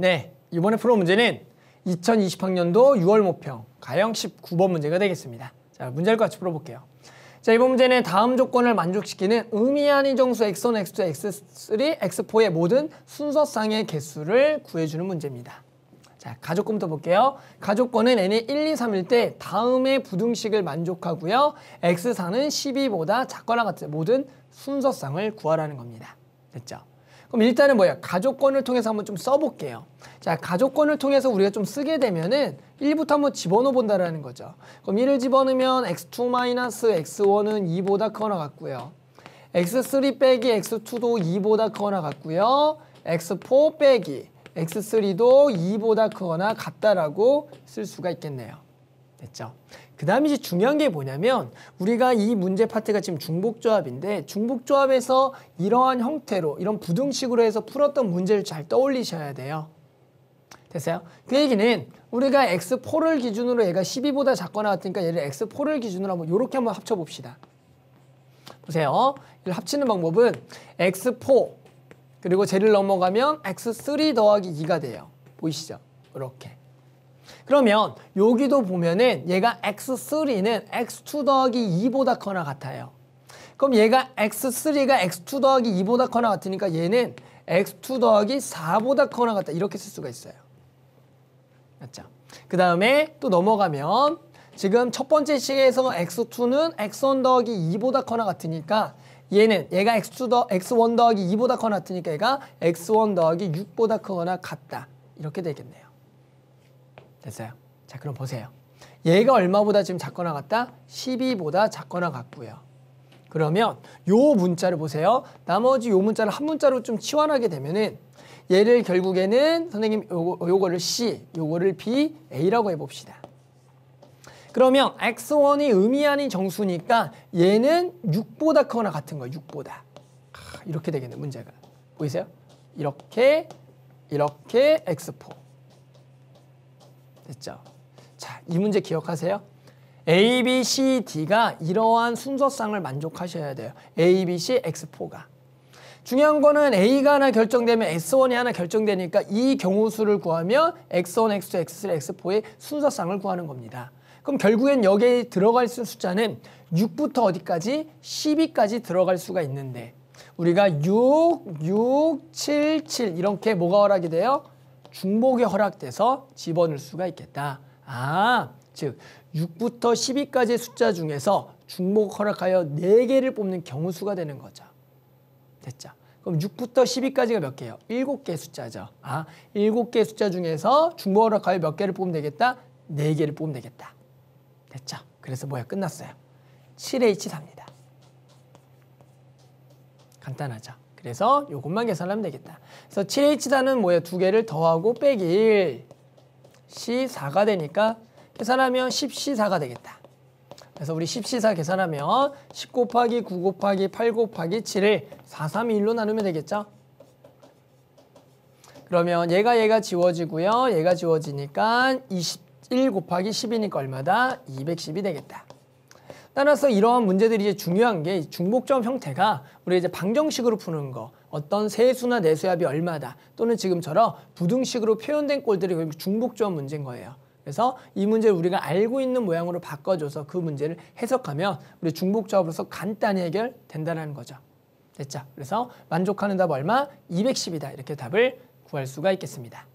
네, 이번에 풀어 문제는 2020학년도 6월 모평 가형 19번 문제가 되겠습니다. 자, 문제를 같이 풀어볼게요. 자, 이번 문제는 다음 조건을 만족시키는 의미 아닌 정수 x1, x2, x3, x4의 모든 순서상의 개수를 구해주는 문제입니다. 자, 가족권부터 볼게요. 가족권은 n이 1, 2, 3일 때 다음의 부등식을 만족하고요. x4는 12보다 작거나 같은 모든 순서상을 구하라는 겁니다. 됐죠? 그럼 일단은 뭐야? 가족권을 통해서 한번 좀 써볼게요. 자, 가족권을 통해서 우리가 좀 쓰게 되면은 1부터 한번 집어넣어 본다라는 거죠. 그럼 1을 집어넣으면 x2 마이너스 x1은 2보다 크거나 같고요. x3 빼기 x2도 2보다 크거나 같고요. x4 빼기 x3도 2보다 크거나 같다라고 쓸 수가 있겠네요. 됐죠. 그 다음에 이제 중요한 게 뭐냐면 우리가 이 문제 파트가 지금 중복조합인데 중복조합에서 이러한 형태로 이런 부등식으로 해서 풀었던 문제를 잘 떠올리셔야 돼요. 됐어요? 그 얘기는 우리가 x4를 기준으로 얘가 12보다 작거나 같으니까 얘를 x4를 기준으로 한번 이렇게 한번 합쳐봅시다. 보세요. 이를 합치는 방법은 x4 그리고 쟤를 넘어가면 x3 더하기 2가 돼요. 보이시죠? 이렇게. 그러면 여기도 보면은 얘가 x3는 x2 더하기 2보다 커나 같아요. 그럼 얘가 x3가 x2 더하기 2보다 커나 같으니까 얘는 x2 더하기 4보다 커나 같다. 이렇게 쓸 수가 있어요. 맞죠? 그 다음에 또 넘어가면 지금 첫 번째 식에서 x2는 x1 더하기 2보다 커나 같으니까 얘는 얘가 x2 더, x1 더하기 2보다 커나 같으니까 얘가 x1 더하기 6보다 커거나 같다. 이렇게 되겠네요. 됐어요. 자 그럼 보세요. 얘가 얼마보다 지금 작거나 같다? 12보다 작거나 같고요. 그러면 요 문자를 보세요. 나머지 요 문자를 한 문자로 좀 치환하게 되면은 얘를 결국에는 선생님 요거, 요거를 C, 요거를 B, A라고 해봅시다. 그러면 X1이 의미 아닌 정수니까 얘는 6보다 크거나 같은 거예요. 6보다. 아, 이렇게 되겠네 문제가. 보이세요? 이렇게 이렇게 X4 됐죠. 자, 이 문제 기억하세요. A, B, C, D가 이러한 순서상을 만족하셔야 돼요. A, B, C, X4가. 중요한 거는 A가 하나 결정되면 X1이 하나 결정되니까 이 경우 수를 구하면 X1, X2, X3, X4의 순서상을 구하는 겁니다. 그럼 결국엔 여기에 들어갈 수 숫자는 6부터 어디까지? 12까지 들어갈 수가 있는데 우리가 6, 6, 7, 7 이렇게 뭐가 허락이 돼요? 중복에 허락돼서 집어넣을 수가 있겠다. 아, 즉 6부터 12까지의 숫자 중에서 중복 허락하여 4개를 뽑는 경우 수가 되는 거죠. 됐죠? 그럼 6부터 12까지가 몇 개예요? 7개 숫자죠. 아, 7개 숫자 중에서 중복 허락하여 몇 개를 뽑으면 되겠다? 4개를 뽑으면 되겠다. 됐죠? 그래서 뭐야? 끝났어요. 7H3입니다. 간단하죠? 그래서 요것만 계산하면 되겠다. 그래서 7H단은 뭐예요? 두 개를 더하고 빼기 1, C4가 되니까 계산하면 10C4가 되겠다. 그래서 우리 10C4 계산하면 10 곱하기 9 곱하기 8 곱하기 7을 4, 3, 2, 1로 나누면 되겠죠? 그러면 얘가 얘가 지워지고요. 얘가 지워지니까 21 곱하기 10이니까 얼마다? 210이 되겠다. 따라서 이러한 문제들이 이제 중요한 게 중복점 형태가 우리 이제 방정식으로 푸는 거 어떤 세수나 내수압이 얼마다 또는 지금처럼 부등식으로 표현된 꼴들이 중복점 문제인 거예요. 그래서 이 문제를 우리가 알고 있는 모양으로 바꿔줘서 그 문제를 해석하면 우리 중복조합으로서 간단히 해결된다는 거죠. 됐죠? 그래서 만족하는 답 얼마? 210이다. 이렇게 답을 구할 수가 있겠습니다.